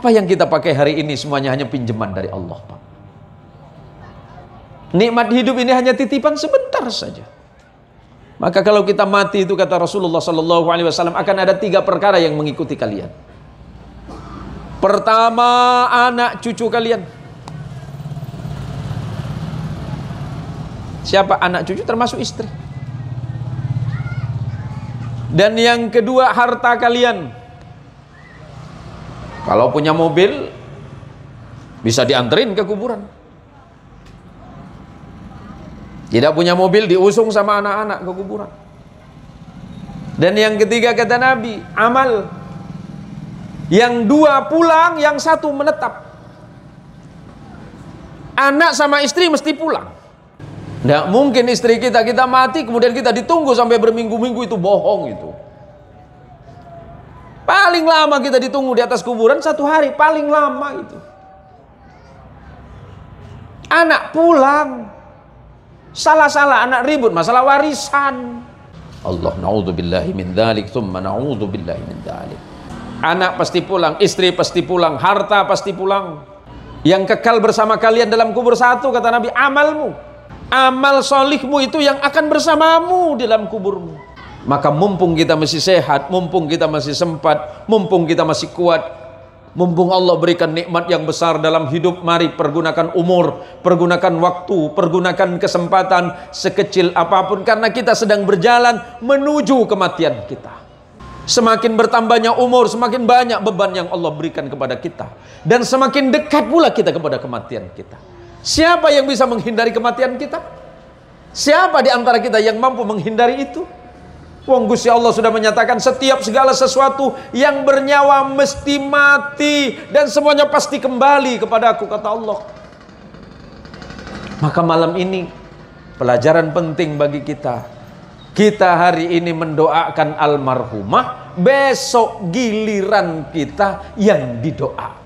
Apa yang kita pakai hari ini semuanya hanya pinjaman dari Allah, Pak. Nikmat hidup ini hanya titipan sebentar saja. Maka kalau kita mati itu kata Rasulullah Sallallahu Alaihi Wasallam akan ada tiga perkara yang mengikuti kalian. Pertama anak cucu kalian. Siapa anak cucu termasuk istri. Dan yang kedua harta kalian. Kalau punya mobil bisa dianterin ke kuburan. Tidak punya mobil diusung sama anak-anak ke kuburan. Dan yang ketiga kata Nabi, amal. Yang dua pulang, yang satu menetap. Anak sama istri mesti pulang. Tidak mungkin istri kita kita mati kemudian kita ditunggu sampai berminggu-minggu itu bohong itu. Paling lama kita ditunggu di atas kuburan satu hari, paling lama itu. Anak pulang, salah-salah anak ribut masalah warisan. Allah naudzubillahi min dzalik, thumma naudzubillahi min dalik. Anak pasti pulang, istri pasti pulang, harta pasti pulang. Yang kekal bersama kalian dalam kubur satu kata Nabi, amalmu. Amal solihmu itu yang akan bersamamu dalam kuburmu. Maka mumpung kita masih sehat, mumpung kita masih sempat, mumpung kita masih kuat, mumpung Allah berikan nikmat yang besar dalam hidup, mari pergunakan umur, pergunakan waktu, pergunakan kesempatan sekecil apapun karena kita sedang berjalan menuju kematian kita. Semakin bertambahnya umur, semakin banyak beban yang Allah berikan kepada kita dan semakin dekat pula kita kepada kematian kita. Siapa yang bisa menghindari kematian kita? Siapa di antara kita yang mampu menghindari itu? Wong Gusti Allah sudah menyatakan setiap segala sesuatu yang bernyawa mesti mati dan semuanya pasti kembali kepada aku kata Allah. Maka malam ini pelajaran penting bagi kita. Kita hari ini mendoakan almarhumah, besok giliran kita yang didoakan.